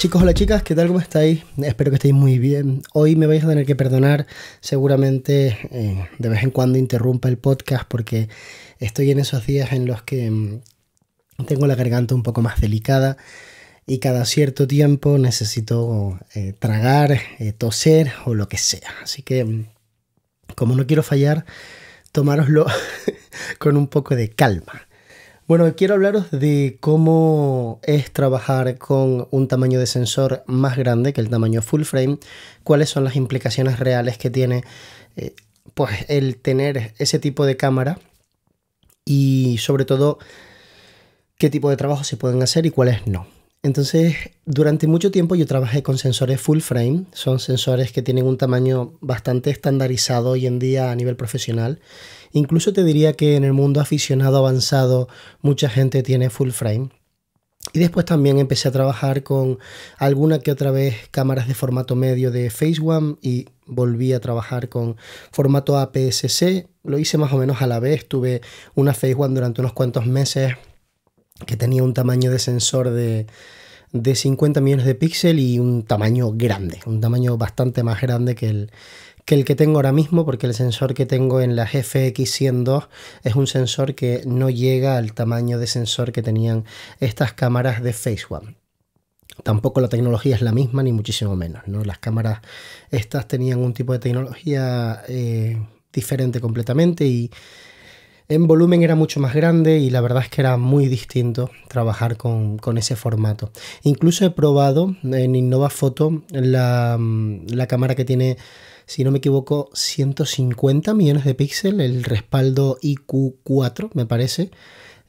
chicos, hola chicas, ¿qué tal? ¿Cómo estáis? Espero que estéis muy bien. Hoy me vais a tener que perdonar, seguramente eh, de vez en cuando interrumpa el podcast porque estoy en esos días en los que mm, tengo la garganta un poco más delicada y cada cierto tiempo necesito eh, tragar, eh, toser o lo que sea. Así que, mm, como no quiero fallar, tomároslo con un poco de calma. Bueno, quiero hablaros de cómo es trabajar con un tamaño de sensor más grande que el tamaño full frame, cuáles son las implicaciones reales que tiene eh, pues el tener ese tipo de cámara y sobre todo qué tipo de trabajo se pueden hacer y cuáles no. Entonces, durante mucho tiempo yo trabajé con sensores full frame, son sensores que tienen un tamaño bastante estandarizado hoy en día a nivel profesional. Incluso te diría que en el mundo aficionado avanzado mucha gente tiene full frame. Y después también empecé a trabajar con alguna que otra vez cámaras de formato medio de Phase One y volví a trabajar con formato APS-C. Lo hice más o menos a la vez, tuve una Phase One durante unos cuantos meses que tenía un tamaño de sensor de, 50 millones de píxeles y un tamaño grande, un tamaño bastante más grande que el, que el que tengo ahora mismo, porque el sensor que tengo en la FX102 es un sensor que no llega al tamaño de sensor que tenían estas cámaras de Phase One. Tampoco la tecnología es la misma, ni muchísimo menos. ¿no? Las cámaras estas tenían un tipo de tecnología eh, diferente completamente y en volumen era mucho más grande y la verdad es que era muy distinto trabajar con, ese formato. Incluso he probado en Innova Foto la, mm, la cámara que tiene si no me equivoco, 150 millones de píxeles, el respaldo IQ4, me parece.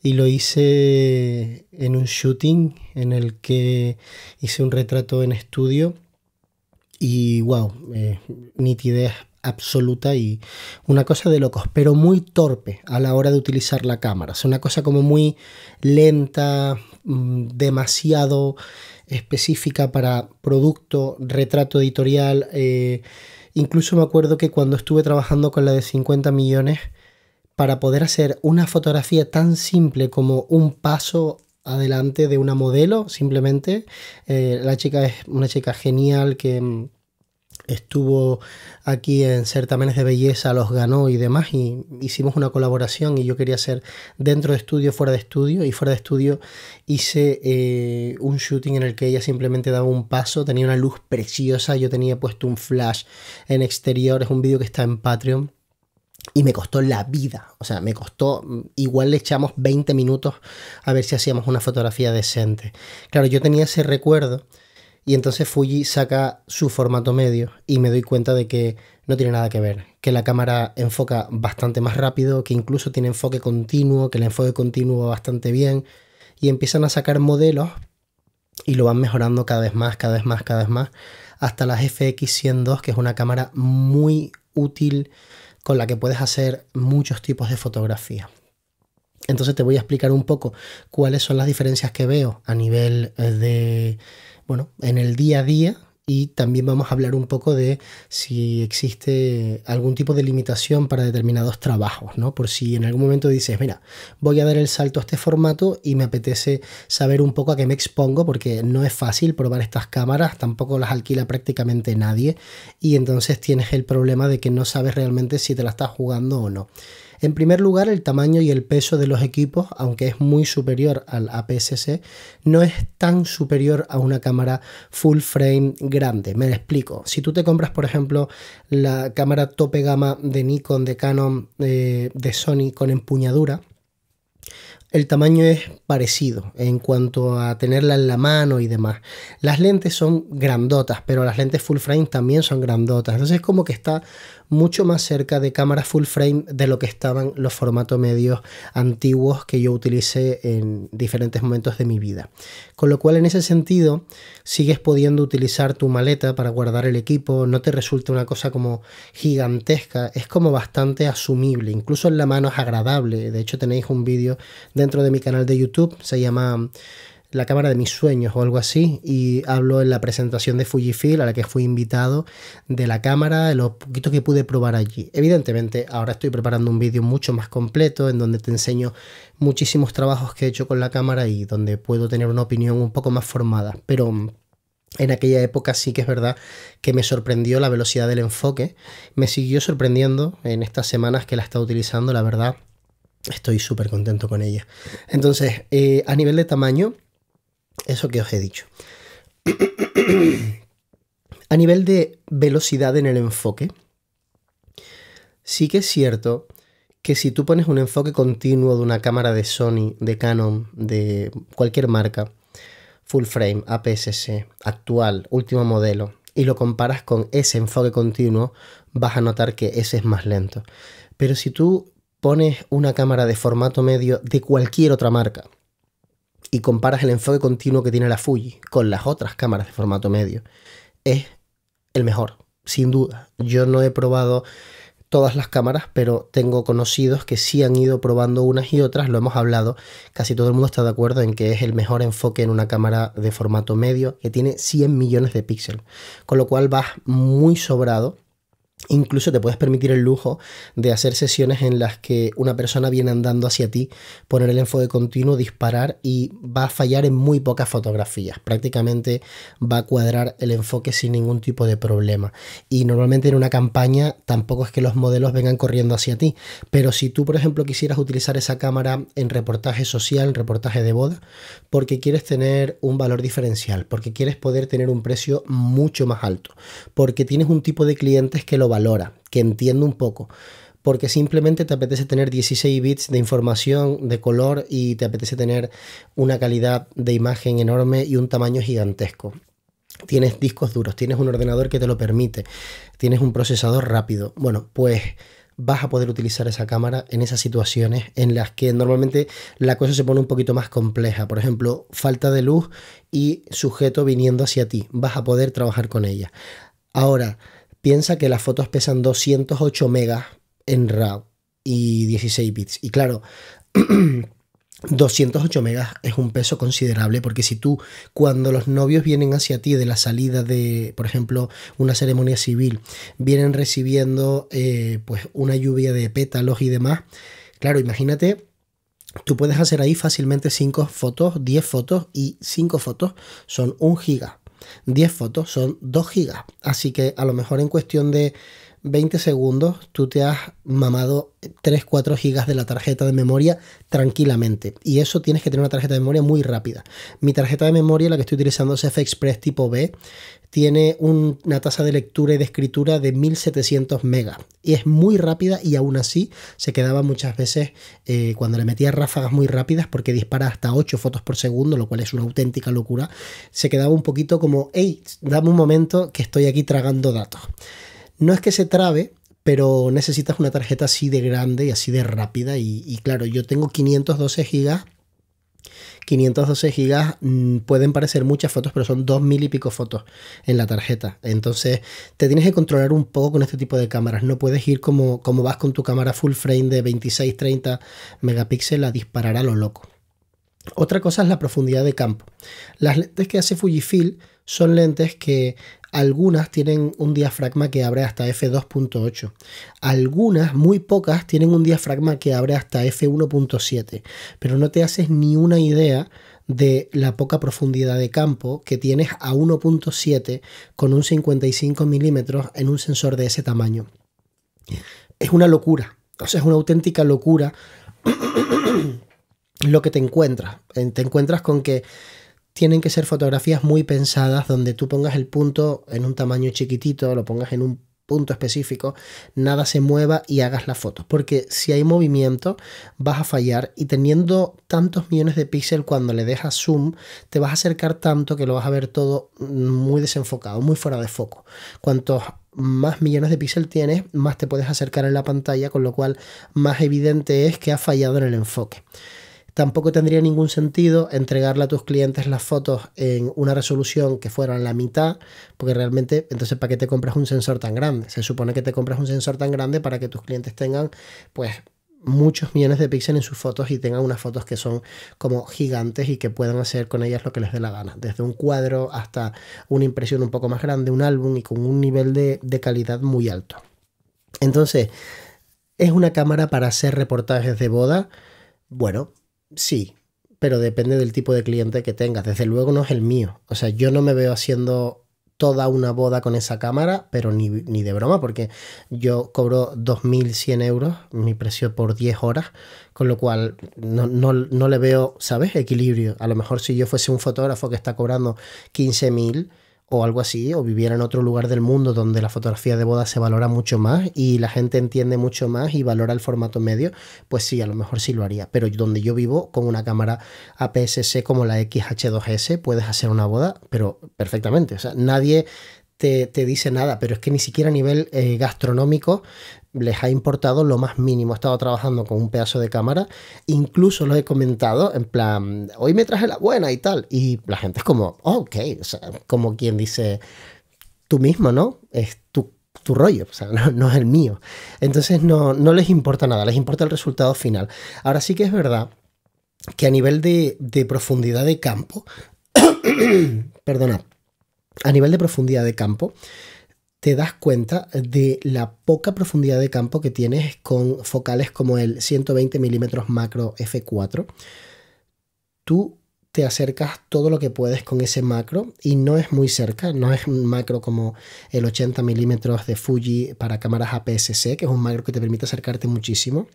Y lo hice en un shooting en el que hice un retrato en estudio. Y wow, eh, nitidez absoluta y una cosa de locos, pero muy torpe a la hora de utilizar la cámara. Es una cosa como muy lenta, mm, demasiado específica para producto, retrato editorial. Eh, incluso me acuerdo que cuando estuve trabajando con la de 50 millones, para poder hacer una fotografía tan simple como un paso adelante de una modelo, simplemente, eh, la chica es una chica genial que mm, estuvo aquí en certamenes de belleza, los ganó y demás, y hicimos una colaboración y yo quería hacer dentro de estudio, fuera de estudio, y fuera de estudio hice eh, un shooting en el que ella simplemente daba un paso, tenía una luz preciosa, yo tenía puesto un flash en exterior, es un vídeo que está en Patreon. Y me costó la vida, o sea, me costó, igual le echamos 20 minutos a ver si hacíamos una fotografía decente. Claro, yo tenía ese recuerdo, y entonces Fuji saca su formato medio y me doy cuenta de que no tiene nada que ver, que la cámara enfoca bastante más rápido, que incluso tiene enfoque continuo, que el enfoque continuo va bastante bien y empiezan a sacar modelos y lo van mejorando cada vez más, cada vez más, cada vez más, hasta las FX102, que es una cámara muy útil con la que puedes hacer muchos tipos de fotografía. Entonces te voy a explicar un poco cuáles son las diferencias que veo a nivel eh, de bueno, en el día a día y también vamos a hablar un poco de si existe algún tipo de limitación para determinados trabajos, ¿no? Por si en algún momento dices, mira, voy a dar el salto a este formato y me apetece saber un poco a qué me expongo porque no es fácil probar estas cámaras, tampoco las alquila prácticamente nadie y entonces tienes el problema de que no sabes realmente si te la estás jugando o no. En primer lugar, el tamaño y el peso de los equipos, aunque es muy superior al APS-C, no es tan superior a una cámara full frame grande. Me explico. Si tú te compras, por ejemplo, la cámara tope gama de Nikon, de Canon, de, eh, de Sony con empuñadura, el tamaño es parecido en cuanto a tenerla en la mano y demás. Las lentes son grandotas, pero las lentes full frame también son grandotas. Entonces es como que está mucho más cerca de cámaras full frame de lo que estaban los formatos medios antiguos que yo utilicé en diferentes momentos de mi vida. Con lo cual en ese sentido sigues pudiendo utilizar tu maleta para guardar el equipo, no te resulta una cosa como gigantesca, es como bastante asumible, incluso en la mano es agradable, de hecho tenéis un vídeo dentro de mi canal de YouTube, se llama la cámara de mis sueños o algo así, y hablo en la presentación de Fujifilm a la que fui invitado de la cámara, de lo poquito que pude probar allí. Evidentemente, ahora estoy preparando un vídeo mucho más completo en donde te enseño muchísimos trabajos que he hecho con la cámara y donde puedo tener una opinión un poco más formada, pero... En aquella época sí que es verdad que me sorprendió la velocidad del enfoque. Me siguió sorprendiendo en estas semanas que la estado utilizando, la verdad. Estoy súper contento con ella. Entonces, eh, a nivel de tamaño, eso que os he dicho. A nivel de velocidad en el enfoque, sí que es cierto que si tú pones un enfoque continuo de una cámara de Sony, de Canon, de cualquier marca, full frame, APS-C, actual, último modelo, y lo comparas con ese enfoque continuo, vas a notar que ese es más lento. Pero si tú pones una cámara de formato medio de cualquier otra marca, y comparas el enfoque continuo que tiene la Fuji con las otras cámaras de formato medio, es el mejor, sin duda. Yo no he probado todas las cámaras, pero tengo conocidos que sí han ido probando unas y otras, lo hemos hablado, casi todo el mundo está de acuerdo en que es el mejor enfoque en una cámara de formato medio que tiene 100 millones de píxeles, con lo cual vas muy sobrado Incluso te puedes permitir el lujo de hacer sesiones en las que una persona viene andando hacia ti, poner el enfoque continuo, disparar y va a fallar en muy pocas fotografías. Prácticamente va a cuadrar el enfoque sin ningún tipo de problema. Y normalmente en una campaña tampoco es que los modelos vengan corriendo hacia ti. Pero si tú, por ejemplo, quisieras utilizar esa cámara en reportaje social, en reportaje de boda, porque quieres tener un valor diferencial, porque quieres poder tener un precio mucho más alto, porque tienes un tipo de clientes que lo valora, que entiendo un poco. Porque simplemente te apetece tener 16 bits de información, de color y te apetece tener una calidad de imagen enorme y un tamaño gigantesco. Tienes discos duros, tienes un ordenador que te lo permite, tienes un procesador rápido. Bueno, pues vas a poder utilizar esa cámara en esas situaciones en las que normalmente la cosa se pone un poquito más compleja. Por ejemplo, falta de luz y sujeto viniendo hacia ti. Vas a poder trabajar con ella. Ahora, Piensa que las fotos pesan 208 megas en RAW y 16 bits. Y claro, 208 megas es un peso considerable porque si tú cuando los novios vienen hacia ti de la salida de, por ejemplo, una ceremonia civil, vienen recibiendo eh, pues una lluvia de pétalos y demás, claro, imagínate, tú puedes hacer ahí fácilmente 5 fotos, 10 fotos y 5 fotos son un giga. 10 fotos son 2 gigas. Así que a lo mejor en cuestión de 20 segundos tú te has mamado 3-4 gigas de la tarjeta de memoria tranquilamente. Y eso tienes que tener una tarjeta de memoria muy rápida. Mi tarjeta de memoria, la que estoy utilizando es F-Express tipo B, tiene una tasa de lectura y de escritura de 1700 megas y es muy rápida y aún así se quedaba muchas veces eh, cuando le metía ráfagas muy rápidas porque dispara hasta 8 fotos por segundo, lo cual es una auténtica locura, se quedaba un poquito como, hey, dame un momento que estoy aquí tragando datos. No es que se trabe, pero necesitas una tarjeta así de grande y así de rápida. Y, y claro, yo tengo 512 gigas 512 gigas mm, pueden parecer muchas fotos, pero son dos mil y pico fotos en la tarjeta. Entonces te tienes que controlar un poco con este tipo de cámaras. No puedes ir como, como vas con tu cámara full frame de 26, 30 megapíxeles a disparar a lo loco. Otra cosa es la profundidad de campo. Las lentes que hace Fujifilm son lentes que algunas tienen un diafragma que abre hasta f2.8. Algunas, muy pocas, tienen un diafragma que abre hasta f1.7. Pero no te haces ni una idea de la poca profundidad de campo que tienes a 1.7 con un 55 milímetros en un sensor de ese tamaño. Es una locura, o sea, es una auténtica locura lo que te encuentras. Eh, te encuentras con que tienen que ser fotografías muy pensadas donde tú pongas el punto en un tamaño chiquitito, lo pongas en un punto específico, nada se mueva y hagas la foto. Porque si hay movimiento, vas a fallar y teniendo tantos millones de píxeles cuando le dejas zoom, te vas a acercar tanto que lo vas a ver todo muy desenfocado, muy fuera de foco. Cuantos más millones de píxeles tienes, más te puedes acercar en la pantalla, con lo cual más evidente es que ha fallado en el enfoque. Tampoco tendría ningún sentido entregarle a tus clientes las fotos en una resolución que fueran la mitad, porque realmente, entonces, ¿para qué te compras un sensor tan grande? Se supone que te compras un sensor tan grande para que tus clientes tengan, pues, muchos millones de píxeles en sus fotos y tengan unas fotos que son como gigantes y que puedan hacer con ellas lo que les dé la gana, desde un cuadro hasta una impresión un poco más grande, un álbum y con un nivel de, de calidad muy alto. Entonces, ¿es una cámara para hacer reportajes de boda? Bueno, sí, pero depende del tipo de cliente que tengas. Desde luego no es el mío. O sea, yo no me veo haciendo toda una boda con esa cámara, pero ni, de broma, porque yo cobro 2.100 euros, mi precio por 10 horas, con lo cual no, no le veo, ¿sabes?, equilibrio. A lo mejor si yo fuese un fotógrafo que está cobrando 15.000 o algo así, o viviera en otro lugar del mundo donde la fotografía de boda se valora mucho más y la gente entiende mucho más y valora el formato medio, pues sí, a lo mejor sí lo haría. Pero donde yo vivo, con una cámara APS-C como la XH2S, puedes hacer una boda, pero perfectamente. O sea, nadie te, dice nada, pero es que ni siquiera a nivel eh, gastronómico les ha importado lo más mínimo. He estado trabajando con un pedazo de cámara, incluso lo he comentado en plan, hoy me traje la buena y tal. Y la gente es como, oh, ok, o sea, como quien dice, tú mismo, ¿no? Es tu, rollo, o sea, no, es el mío. Entonces no, les importa nada, les importa el resultado final. Ahora sí que es verdad que a nivel de, de profundidad de campo, perdona, a nivel de profundidad de campo, te das cuenta de la poca profundidad de campo que tienes con focales como el 120 mm macro f4. Tú te acercas todo lo que puedes con ese macro y no es muy cerca, no es un macro como el 80 mm de Fuji para cámaras APS-C, que es un macro que te permite acercarte muchísimo.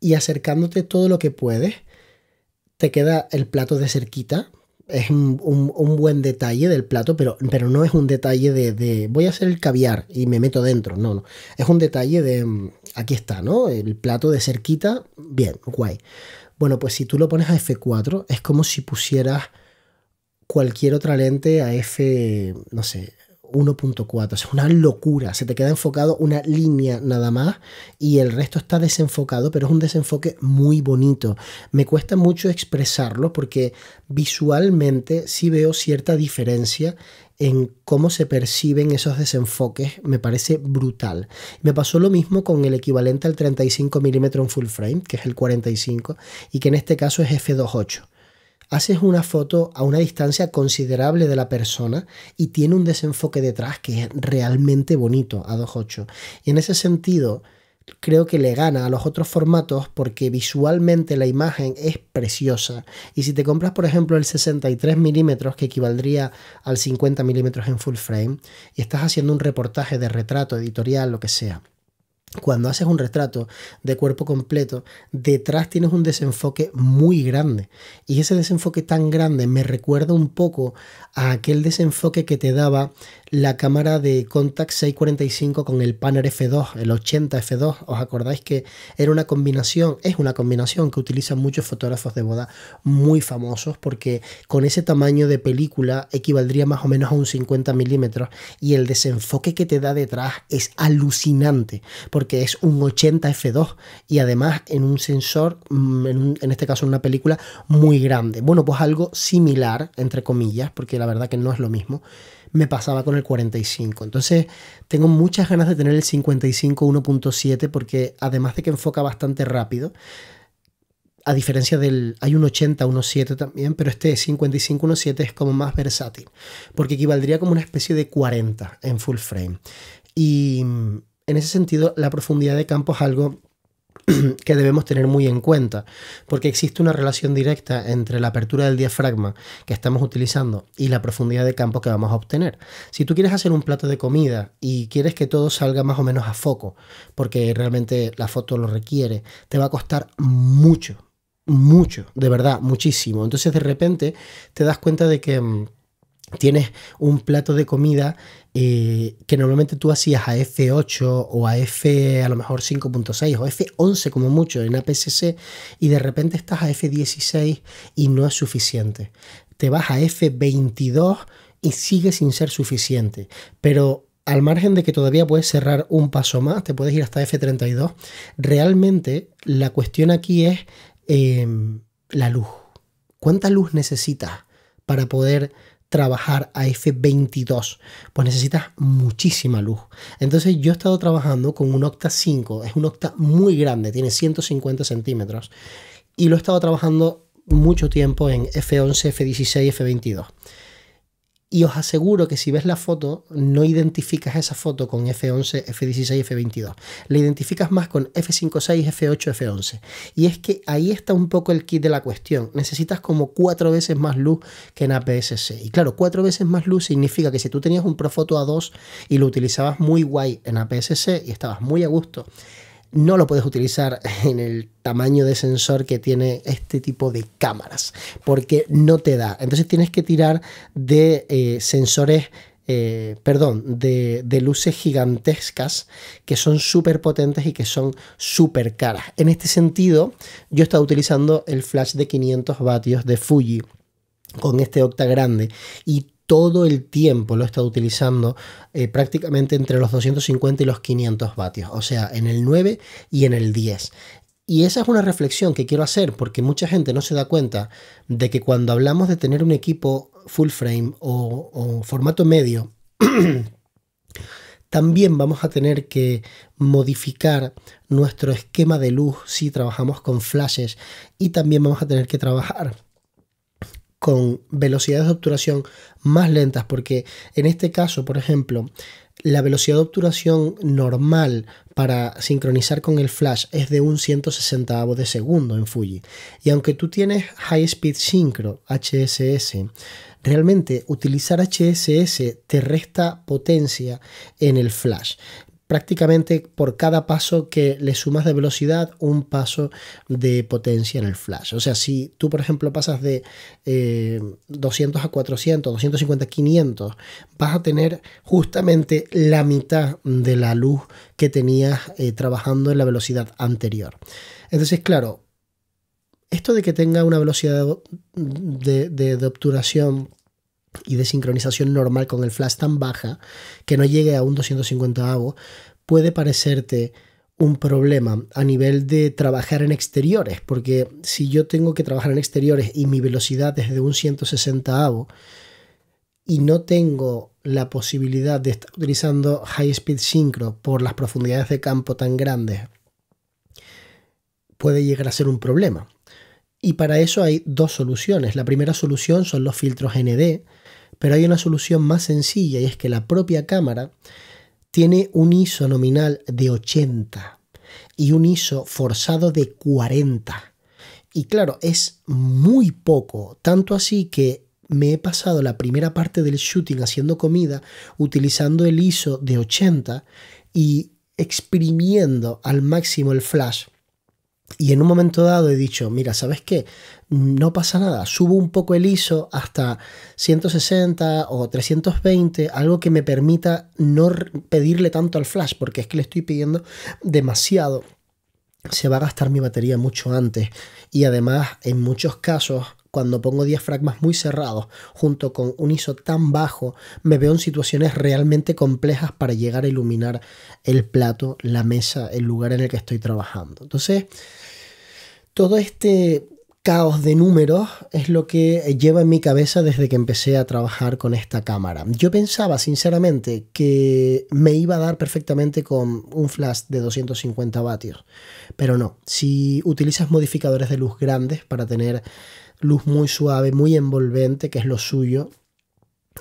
Y acercándote todo lo que puedes, te queda el plato de cerquita, es un, buen detalle del plato, pero, pero no es un detalle de, de, voy a hacer el caviar y me meto dentro, no, no, es un detalle de mm, aquí está, ¿no? El plato de cerquita, bien, guay. Bueno, pues si tú lo pones a F4 es como si pusieras cualquier otra lente a F, no sé, 1.4. es una locura. Se te queda enfocado una línea nada más y el resto está desenfocado, pero es un desenfoque muy bonito. Me cuesta mucho expresarlo porque visualmente sí veo cierta diferencia en cómo se perciben esos desenfoques me parece brutal. Me pasó lo mismo con el equivalente al 35 mm en full frame, que es el 45, y que en este caso es f2.8 haces una foto a una distancia considerable de la persona y tiene un desenfoque detrás que es realmente bonito a 2.8. Y en ese sentido, creo que le gana a los otros formatos porque visualmente la imagen es preciosa. Y si te compras, por ejemplo, el 63 milímetros, que equivaldría al 50 milímetros en full frame, y estás haciendo un reportaje de retrato, editorial, lo que sea cuando haces un retrato de cuerpo completo, detrás tienes un desenfoque muy grande. Y ese desenfoque tan grande me recuerda un poco a aquel desenfoque que te daba la cámara de Contact 645 con el Panner F2, el 80 F2. ¿Os acordáis que era una combinación? Es una combinación que utilizan muchos fotógrafos de boda muy famosos porque con ese tamaño de película equivaldría más o menos a un 50 milímetros y el desenfoque que te da detrás es alucinante. Porque que es un 80 f2 y además en un sensor, mm, en, este caso en una película muy grande. Bueno, pues algo similar, entre comillas, porque la verdad que no es lo mismo, me pasaba con el 45. Entonces tengo muchas ganas de tener el 55 1.7 porque además de que enfoca bastante rápido, a diferencia del. Hay un 80, 1.7 también, pero este 55, 1.7 es como más versátil, porque equivaldría como una especie de 40 en full frame. Y, en ese sentido, la profundidad de campo es algo que debemos tener muy en cuenta, porque existe una relación directa entre la apertura del diafragma que estamos utilizando y la profundidad de campo que vamos a obtener. Si tú quieres hacer un plato de comida y quieres que todo salga más o menos a foco, porque realmente la foto lo requiere, te va a costar mucho, mucho, de verdad, muchísimo. Entonces de repente te das cuenta de que mm, tienes un plato de comida eh, que normalmente tú hacías a F8 o a F a lo mejor 5.6 o F11 como mucho en APCC y de repente estás a F16 y no es suficiente. Te vas a F22 y sigue sin ser suficiente. Pero al margen de que todavía puedes cerrar un paso más, te puedes ir hasta F32, realmente la cuestión aquí es em, la luz. ¿Cuánta luz necesitas para poder trabajar a F22, pues necesitas muchísima luz. Entonces yo he estado trabajando con un Octa 5, es un Octa muy grande, tiene 150 centímetros, y lo he estado trabajando mucho tiempo en F11, F16, F22. Y os aseguro que si ves la foto, no identificas esa foto con F11, F16, F22. La identificas más con F56, F8, F11. Y es que ahí está un poco el kit de la cuestión. Necesitas como cuatro veces más luz que en APS-C. Y claro, cuatro veces más luz significa que si tú tenías un Profoto A2 y lo utilizabas muy guay en APS-C y estabas muy a gusto, no lo puedes utilizar en el tamaño de sensor que tiene este tipo de cámaras, porque no te da. Entonces tienes que tirar de eh, sensores eh, perdón, de, luces gigantescas que son súper potentes y que son súper caras. En este sentido, yo he estado utilizando el flash de 500 vatios de Fuji con este octa grande y todo el tiempo lo he estado utilizando eh, prácticamente entre los 250 y los 500 vatios, o sea, en el 9 y en el 10. Y esa es una reflexión que quiero hacer porque mucha gente no se da cuenta de que cuando hablamos de tener un equipo full frame o formato medio, también vamos a tener que modificar nuestro esquema de luz si trabajamos con flashes y también vamos a tener que trabajar con velocidades de obturación más lentas, porque en este caso, por ejemplo, la velocidad de obturación normal para sincronizar con el flash es de un 160 de segundo en Fuji. Y aunque tú tienes High Speed syncro HSS, realmente utilizar HSS te resta potencia en el flash prácticamente por cada paso que le sumas de velocidad un paso de potencia en el flash. O sea, si tú, por ejemplo, pasas de 200 eh, a 400, 250 a 500, vas a tener justamente la mitad de la luz que tenías eh, trabajando en la velocidad anterior. Entonces, claro, esto de que tenga una velocidad de, obturación y de sincronización normal con el flash tan baja que no llegue a un 250 avo, puede parecerte un problema a nivel de trabajar en exteriores, porque si yo tengo que trabajar en exteriores y mi velocidad es de un 160 avo y no tengo la posibilidad de estar utilizando high speed synchro por las profundidades de campo tan grandes, puede llegar a ser un problema. Y para eso hay dos soluciones. La primera solución son los filtros ND, pero hay una solución más sencilla y es que la propia cámara tiene un ISO nominal de 80 y un ISO forzado de 40. Y claro, es muy poco, tanto así que me he pasado la primera parte del shooting haciendo comida utilizando el ISO de 80 y exprimiendo al máximo el flash y en un momento dado he dicho, mira, ¿sabes qué? No pasa nada, subo un poco el ISO hasta 160 o 320, algo que me permita no pedirle tanto al flash, porque es que le estoy pidiendo demasiado. Se va a gastar mi batería mucho antes y además en muchos casos cuando pongo diafragmas muy cerrados junto con un ISO tan bajo, me veo en situaciones realmente complejas para llegar a iluminar el plato, la mesa, el lugar en el que estoy trabajando. Entonces, todo este caos de números es lo que lleva en mi cabeza desde que empecé a trabajar con esta cámara. Yo pensaba sinceramente que me iba a dar perfectamente con un flash de 250 vatios, pero no, si utilizas modificadores de luz grandes para tener luz muy suave, muy envolvente, que es lo suyo,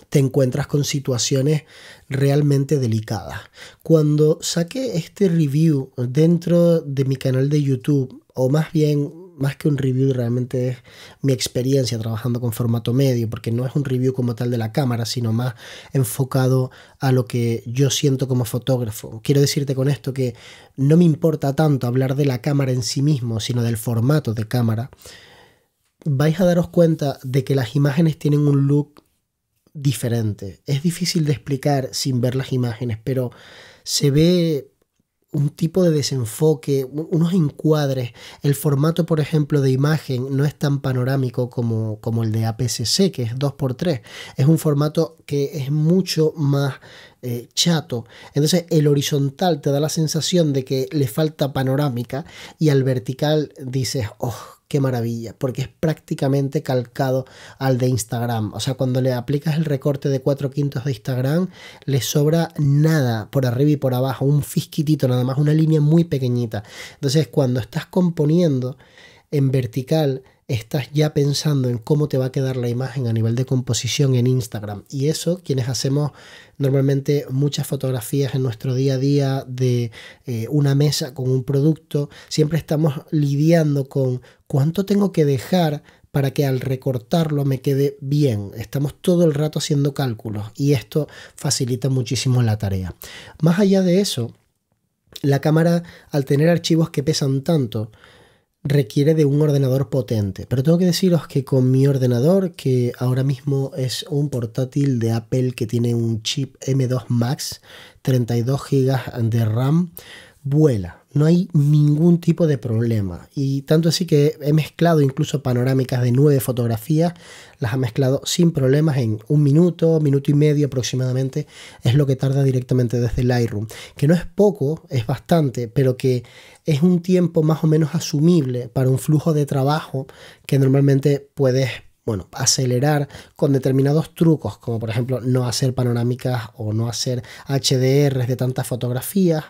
te encuentras con situaciones realmente delicadas. Cuando saqué este review dentro de mi canal de YouTube, o más bien más que un review realmente es mi experiencia trabajando con formato medio, porque no es un review como tal de la cámara, sino más enfocado a lo que yo siento como fotógrafo. Quiero decirte con esto que no me importa tanto hablar de la cámara en sí mismo, sino del formato de cámara vais a daros cuenta de que las imágenes tienen un look diferente. Es difícil de explicar sin ver las imágenes, pero se ve un tipo de desenfoque, unos encuadres. El formato, por ejemplo, de imagen no es tan panorámico como, el de APCC, que es 2x3. Es un formato que es mucho más eh, chato. Entonces, el horizontal te da la sensación de que le falta panorámica y al vertical dices, oh, qué maravilla, porque es prácticamente calcado al de Instagram. O sea, cuando le aplicas el recorte de cuatro quintos de Instagram, le sobra nada por arriba y por abajo, un fisquitito nada más, una línea muy pequeñita. Entonces, cuando estás componiendo en vertical, estás ya pensando en cómo te va a quedar la imagen a nivel de composición en Instagram. Y eso, quienes hacemos normalmente muchas fotografías en nuestro día a día de eh, una mesa con un producto, siempre estamos lidiando con ¿Cuánto tengo que dejar para que al recortarlo me quede bien? Estamos todo el rato haciendo cálculos y esto facilita muchísimo la tarea. Más allá de eso, la cámara al tener archivos que pesan tanto, requiere de un ordenador potente. Pero tengo que deciros que con mi ordenador, que ahora mismo es un portátil de Apple que tiene un chip M2 Max, 32 GB de RAM, vuela no hay ningún tipo de problema. Y tanto así que he mezclado incluso panorámicas de nueve fotografías, las ha mezclado sin problemas en un minuto, minuto y medio aproximadamente, es lo que tarda directamente desde Lightroom. Que no es poco, es bastante, pero que es un tiempo más o menos asumible para un flujo de trabajo que normalmente puedes bueno, acelerar con determinados trucos, como por ejemplo no hacer panorámicas o no hacer HDRs de tantas fotografías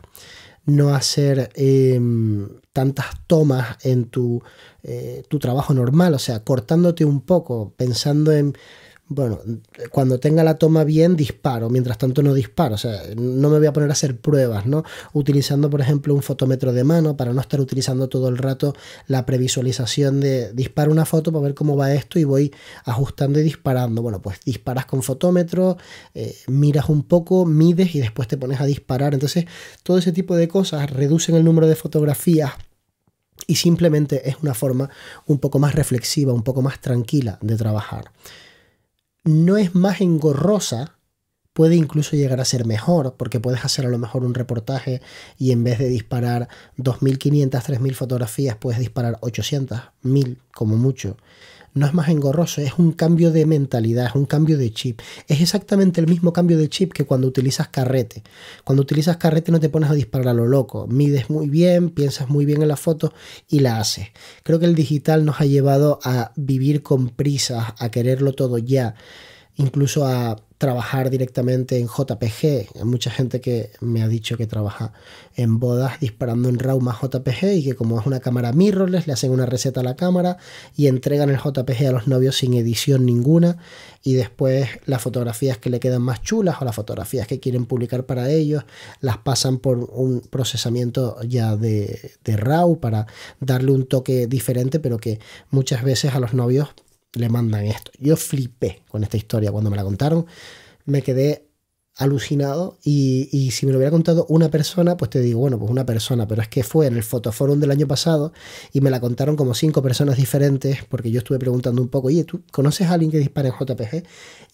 no hacer em, tantas tomas en tu, eh, tu trabajo normal, o sea, cortándote un poco, pensando en bueno, cuando tenga la toma bien disparo, mientras tanto no disparo, o sea, no me voy a poner a hacer pruebas, ¿no? Utilizando, por ejemplo, un fotómetro de mano para no estar utilizando todo el rato la previsualización de disparo una foto para ver cómo va esto y voy ajustando y disparando. Bueno, pues disparas con fotómetro, eh, miras un poco, mides y después te pones a disparar. Entonces, todo ese tipo de cosas reducen el número de fotografías y simplemente es una forma un poco más reflexiva, un poco más tranquila de trabajar no es más engorrosa puede incluso llegar a ser mejor, porque puedes hacer a lo mejor un reportaje y en vez de disparar 2.500, 3.000 fotografías, puedes disparar 800, 1.000 como mucho. No es más engorroso, es un cambio de mentalidad, es un cambio de chip. Es exactamente el mismo cambio de chip que cuando utilizas carrete. Cuando utilizas carrete no te pones a disparar a lo loco, mides muy bien, piensas muy bien en la foto y la haces. Creo que el digital nos ha llevado a vivir con prisas, a quererlo todo ya, incluso a trabajar directamente en JPG. Hay mucha gente que me ha dicho que trabaja en bodas disparando en RAW más JPG y que como es una cámara mirrorless, le hacen una receta a la cámara y entregan el JPG a los novios sin edición ninguna y después las fotografías que le quedan más chulas o las fotografías que quieren publicar para ellos las pasan por un procesamiento ya de, de RAW para darle un toque diferente pero que muchas veces a los novios le mandan esto. Yo flipé con esta historia cuando me la contaron, me quedé alucinado y, si me lo hubiera contado una persona, pues te digo, bueno, pues una persona, pero es que fue en el fotoforum del año pasado y me la contaron como cinco personas diferentes porque yo estuve preguntando un poco, oye, ¿tú conoces a alguien que dispara en JPG?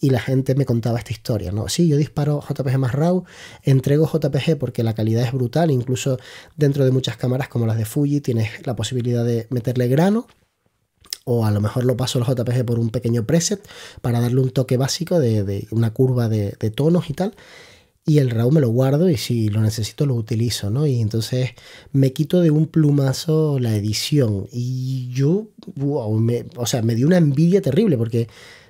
Y la gente me contaba esta historia, ¿no? Sí, yo disparo JPG más RAW, entrego JPG porque la calidad es brutal, incluso dentro de muchas cámaras como las de Fuji tienes la posibilidad de meterle grano o a lo mejor lo paso los JPG por un pequeño preset para darle un toque básico de, una curva de, tonos y tal. Y el RAW me lo guardo y si lo necesito lo utilizo, ¿no? Y entonces me quito de un plumazo la edición. Y yo, wow, o sea, me dio una envidia terrible porque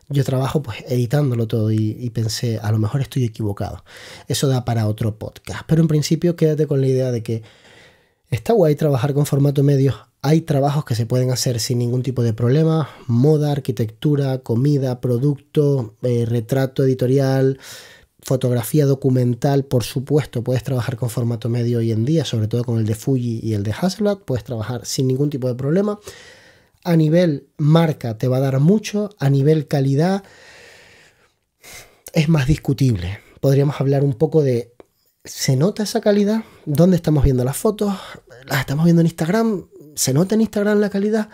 yo trabajo pues editándolo todo y, pensé, a lo mejor estoy equivocado. Eso da para otro podcast. Pero en principio quédate con la idea de que Está guay trabajar con formato medio. Hay trabajos que se pueden hacer sin ningún tipo de problema. Moda, arquitectura, comida, producto, eh, retrato editorial, fotografía documental. Por supuesto, puedes trabajar con formato medio hoy en día, sobre todo con el de Fuji y el de Hasselblad. Puedes trabajar sin ningún tipo de problema. A nivel marca te va a dar mucho. A nivel calidad es más discutible. Podríamos hablar un poco de ¿Se nota esa calidad? ¿Dónde estamos viendo las fotos? ¿Las estamos viendo en Instagram? ¿Se nota en Instagram la calidad?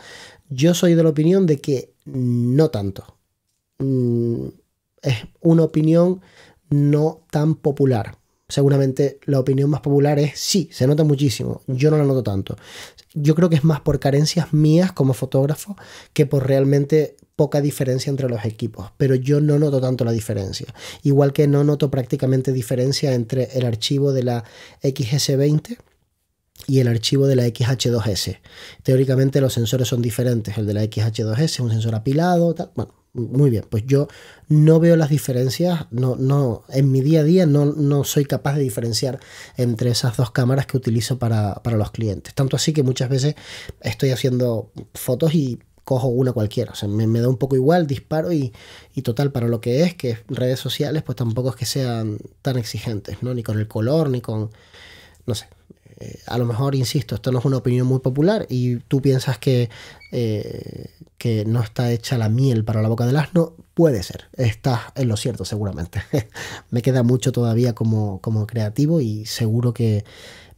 Yo soy de la opinión de que no tanto. Mm, es una opinión no tan popular. Seguramente la opinión más popular es sí, se nota muchísimo. Yo no la noto tanto. Yo creo que es más por carencias mías como fotógrafo que por realmente poca diferencia entre los equipos, pero yo no noto tanto la diferencia. Igual que no noto prácticamente diferencia entre el archivo de la XS20 y el archivo de la XH2S. Teóricamente los sensores son diferentes. El de la XH2S es un sensor apilado. Bueno, muy bien, pues yo no veo las diferencias. No, no, en mi día a día no, no soy capaz de diferenciar entre esas dos cámaras que utilizo para, para los clientes. Tanto así que muchas veces estoy haciendo fotos y cojo una cualquiera. O sea, me, da un poco igual, disparo y, total, para lo que es, que redes sociales, pues tampoco es que sean tan exigentes, ¿no? Ni con el color, ni con. No sé. Eh, a lo mejor, insisto, esto no es una opinión muy popular y tú piensas que, eh, que no está hecha la miel para la boca del asno. Puede ser, estás en lo cierto seguramente. me queda mucho todavía como, como creativo y seguro que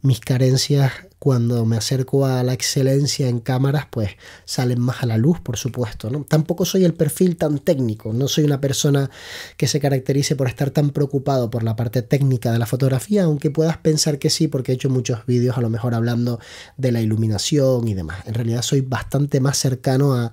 mis carencias cuando me acerco a la excelencia en cámaras, pues salen más a la luz, por supuesto. ¿no? Tampoco soy el perfil tan técnico, no soy una persona que se caracterice por estar tan preocupado por la parte técnica de la fotografía, aunque puedas pensar que sí, porque he hecho muchos vídeos a lo mejor hablando de la iluminación y demás. En realidad soy bastante más cercano a,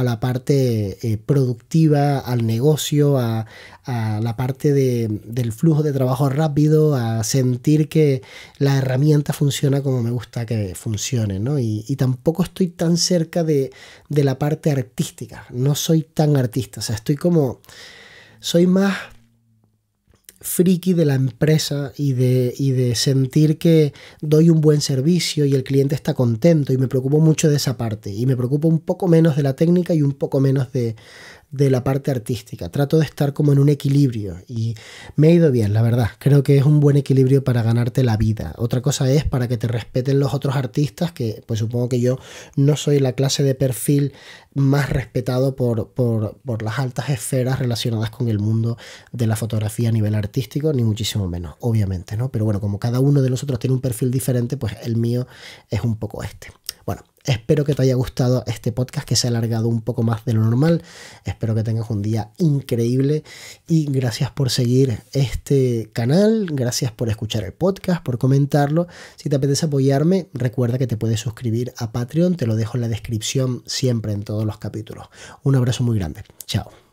la parte eh, productiva, al negocio, a, a la parte del flujo de trabajo rápido, a sentir que la herramienta funciona como me gusta que funcione, ¿no? Y, tampoco estoy tan cerca de, la parte artística, no soy tan artista, o sea, estoy como, soy más friki de la empresa y de, y de sentir que doy un buen servicio y el cliente está contento y me preocupo mucho de esa parte y me preocupo un poco menos de la técnica y un poco menos de, de la parte artística. Trato de estar como en un equilibrio y me ha ido bien, la verdad. Creo que es un buen equilibrio para ganarte la vida. Otra cosa es para que te respeten los otros artistas, que pues supongo que yo no soy la clase de perfil más respetado por, las altas esferas relacionadas con el mundo de la fotografía a nivel artístico, ni muchísimo menos, obviamente, ¿no? Pero bueno, como cada uno de nosotros tiene un perfil diferente, pues el mío es un poco este. Espero que te haya gustado este podcast que se ha alargado un poco más de lo normal. Espero que tengas un día increíble y gracias por seguir este canal, gracias por escuchar el podcast, por comentarlo. Si te apetece apoyarme, recuerda que te puedes suscribir a Patreon, te lo dejo en la descripción siempre en todos los capítulos. Un abrazo muy grande. Chao.